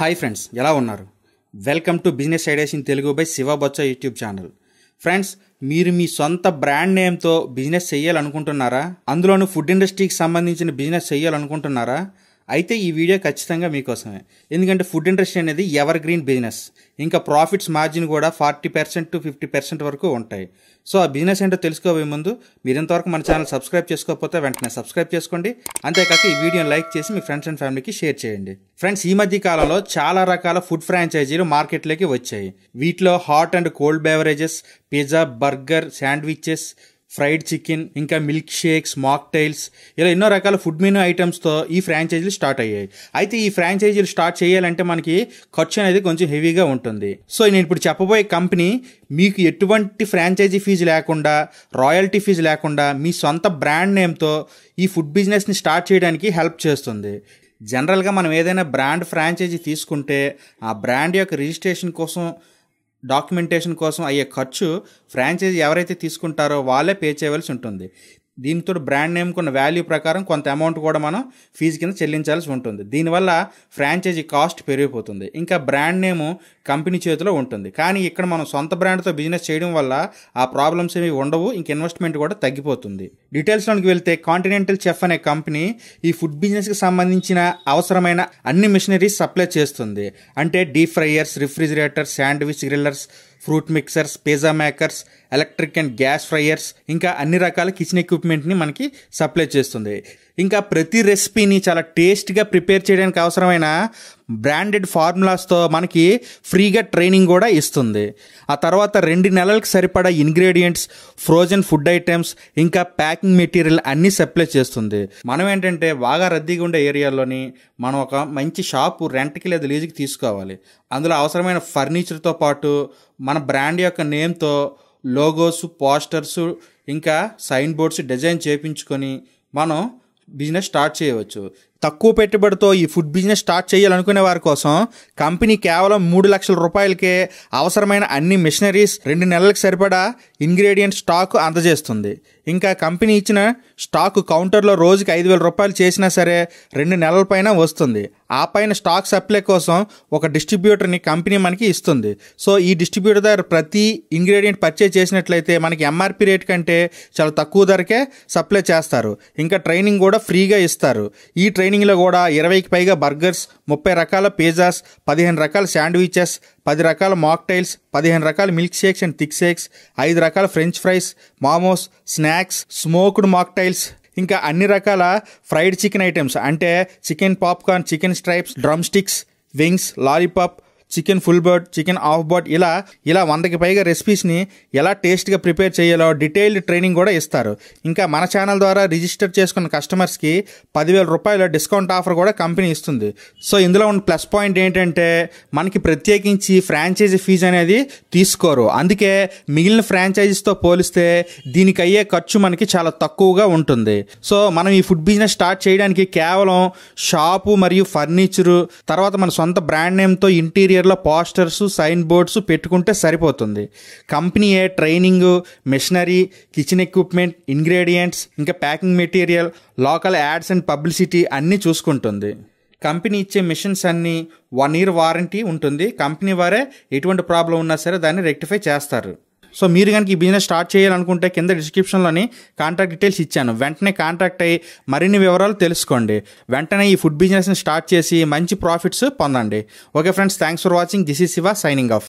hi friends ఎలా ఉన్నారు welcome to business ideas in Telugu by Shivabochha YouTube channel friends మీరు మీ సొంత బ్రాండ్ నేమ్తో బిజినెస్ చేయాలనుకుంటున్నారా అందులోనూ ఫుడ్ ఇండస్ట్రీకి సంబంధించిన బిజినెస్ చేయాలనుకుంటున్నారా అయితే ఈ వీడియో ఖచ్చితంగా మీకోసమే ఎందుకంటే ఫుడ్ ఇండస్ట్రీ అనేది ఎవర్ గ్రీన్ బిజినెస్ ఇంకా ప్రాఫిట్స్ మార్జిన్ కూడా forty percent to fifty percent వరకు ఉంటాయి సో ఆ బిజినెస్ ఏంటో తెలుసుకోబోయే ముందు మీరు ఇంతవరకు మన ఛానల్ సబ్స్క్రైబ్ చేసుకోకపోతే వెంటనే సబ్స్క్రైబ్ చేసుకోండి అంతేకాక ఈ వీడియోని లైక్ చేసి మీ ఫ్రెండ్స్ అండ్ ఫ్యామిలీకి షేర్ చేయండి ఫ్రెండ్స్ ఈ మధ్య కాలంలో చాలా రకాల ఫుడ్ ఫ్రాంచైజీలు మార్కెట్లోకి వచ్చాయి వీటిలో hot and cold beverages pizza burger sandwiches fried chicken ఇంకా మిల్క్ షేక్స్ మాక్టైల్స్ ఇలా ఎన్నో రకాల ఫుడ్ మెనూ ఐటమ్స్తో ఈ ఫ్రాంచైజీలు స్టార్ట్ అయ్యాయి అయితే ఈ ఫ్రాంచైజీలు స్టార్ట్ చేయాలంటే మనకి ఖర్చు అనేది కొంచెం హెవీగా ఉంటుంది సో నేను ఇప్పుడు చెప్పబోయే కంపెనీ మీకు ఎటువంటి ఫ్రాంచైజీ ఫీజు లేకుండా రాయల్టీ ఫీజు లేకుండా మీ సొంత బ్రాండ్ నేమ్తో ఈ ఫుడ్ బిజినెస్ని స్టార్ట్ చేయడానికి హెల్ప్ చేస్తుంది జనరల్గా మనం ఏదైనా బ్రాండ్ ఫ్రాంచైజీ తీసుకుంటే ఆ బ్రాండ్ యొక్క రిజిస్ట్రేషన్ కోసం డాక్యుమెంటేషన్ కోసం అయ్యే ఖర్చు ఫ్రాంచైజీ ఎవరైతే తీసుకుంటారో వాళ్ళే పే చేయవలసి ఉంటుంది దీనితో బ్రాండ్ నేమ్కున్న వాల్యూ ప్రకారం కొంత అమౌంట్ కూడా మనం ఫీజు కింద చెల్లించాల్సి ఉంటుంది దీనివల్ల ఫ్రాంచైజీ కాస్ట్ పెరిగిపోతుంది ఇంకా బ్రాండ్ నేము కంపెనీ చేతిలో ఉంటుంది కానీ ఇక్కడ మనం సొంత బ్రాండ్తో బిజినెస్ చేయడం వల్ల ఆ ప్రాబ్లమ్స్ ఏమి ఉండవు ఇంక ఇన్వెస్ట్మెంట్ కూడా తగ్గిపోతుంది డీటెయిల్స్లోకి వెళ్తే కాంటినెంటల్ చెఫ్ అనే కంపెనీ ఈ ఫుడ్ బిజినెస్కి సంబంధించిన అవసరమైన అన్ని మిషనరీస్ సప్లై చేస్తుంది అంటే deep fryers refrigerators sandwich grillers fruit mixers pizza makers electric and gas fryers ఇంకా అన్ని రకాల కిచెన్ ఎక్విప్మెంట్ని మనకి సప్లై చేస్తుంది ఇంకా ప్రతి రెసిపీని చాలా టేస్ట్గా ప్రిపేర్ చేయడానికి అవసరమైన బ్రాండెడ్ ఫార్ములాస్తో మనకి ఫ్రీగా ట్రైనింగ్ కూడా ఇస్తుంది ఆ తర్వాత రెండు నెలలకు సరిపడా ఇంగ్రీడియంట్స్ ఫ్రోజన్ ఫుడ్ ఐటమ్స్ ఇంకా ప్యాకింగ్ మెటీరియల్ అన్నీ సప్లై చేస్తుంది మనం ఏంటంటే బాగా రద్దీగా ఉండే ఏరియాలోని మనం ఒక మంచి షాపు రెంట్కి లేదా లీజుకి తీసుకోవాలి అందులో అవసరమైన ఫర్నిచర్తో పాటు మన బ్రాండ్ యొక్క నేమ్తో లోగోస్ పోస్టర్స్ ఇంకా సైన్ బోర్డ్స్ డిజైన్ చేయించుకొని మనం బిజినెస్ స్టార్ట్ చేయవచ్చు తక్కువ పెట్టుబడితో ఈ ఫుడ్ బిజినెస్ స్టార్ట్ చేయాలనుకునే వారి కోసం కంపెనీ కేవలం మూడు లక్షల రూపాయలకే అవసరమైన అన్ని మిషనరీస్ రెండు నెలలకు సరిపడా ఇంగ్రీడియంట్ స్టాక్ అందజేస్తుంది ఇంకా కంపెనీ ఇచ్చిన స్టాక్ కౌంటర్లో రోజుకి ఐదు వేల రూపాయలు చేసినా సరే రెండు నెలల పైన వస్తుంది ఆ పైన స్టాక్ సప్లై కోసం ఒక డిస్ట్రిబ్యూటర్ని కంపెనీ మనకి ఇస్తుంది సో ఈ డిస్ట్రిబ్యూటర్ దగ్గర ప్రతి ఇంగ్రీడియంట్ పర్చేజ్ చేసినట్లయితే మనకి ఎంఆర్పి రేట్ కంటే చాలా తక్కువ ధరకే సప్లై చేస్తారు ఇంకా ట్రైనింగ్ కూడా ఫ్రీగా ఇస్తారు ఈ ట్రైనింగ్ ట్రైనింగ్లో కూడా ఇరవైకి పైగా బర్గర్స్ ముప్పై రకాల పిజ్జాస్ పదిహేను రకాల శాండ్విచెస్ పది రకాల మాక్టైల్స్ పదిహేను రకాల milk shakes and thick shakes ఐదు రకాల french fries momos snacks smoked mocktails ఇంకా అన్ని రకాల ఫ్రైడ్ చికెన్ ఐటమ్స్ అంటే chicken popcorn chicken stripes drumsticks wings lollipop chicken full bird chicken half bird ఇలా ఇలా వందకి పైగా రెసిపీస్ని ఎలా టేస్ట్గా ప్రిపేర్ చేయాలో డీటెయిల్డ్ ట్రైనింగ్ కూడా ఇస్తారు ఇంకా మన ఛానల్ ద్వారా రిజిస్టర్ చేసుకున్న కస్టమర్స్కి పదివేల రూపాయల డిస్కౌంట్ ఆఫర్ కూడా కంపెనీ ఇస్తుంది సో ఇందులో ఉన్న ప్లస్ పాయింట్ ఏంటంటే మనకి ప్రత్యేకించి ఫ్రాంచైజీ ఫీజు అనేది తీసుకోరు అందుకే మిగిలిన ఫ్రాంచైజీస్తో పోలిస్తే దీనికి అయ్యే ఖర్చు మనకి చాలా తక్కువగా ఉంటుంది సో మనం ఈ ఫుడ్ బిజినెస్ స్టార్ట్ చేయడానికి కేవలం షాపు మరియు ఫర్నిచరు తర్వాత మన సొంత బ్రాండ్ నేమ్తో ఇంటీరియర్ ఇంటీరియర్లో పోస్టర్స్ సైన్ బోర్డ్స్ పెట్టుకుంటే సరిపోతుంది కంపెనీ ఏ training machinery kitchen equipment ingredients ఇంకా packing material local ads and publicity అన్నీ చూసుకుంటుంది కంపెనీ ఇచ్చే మిషన్స్ అన్నీ వన్ ఇయర్ వారంటీ ఉంటుంది కంపెనీ వారే ఎటువంటి ప్రాబ్లం ఉన్నా సరే దాన్ని రెక్టిఫై చేస్తారు సో మీరు కనుక ఈ బిజినెస్ స్టార్ట్ చేయాలనుకుంటే కింద డిస్క్రిప్షన్లోని కాంటాక్ట్ డీటెయిల్స్ ఇచ్చాను వెంటనే కాంటాక్ట్ అయ్యి మరిన్ని వివరాలు తెలుసుకోండి వెంటనే ఈ ఫుడ్ బిజినెస్ని స్టార్ట్ చేసి మంచి ప్రాఫిట్స్ పొందండి okay friends thanks for watching this is Shiva signing of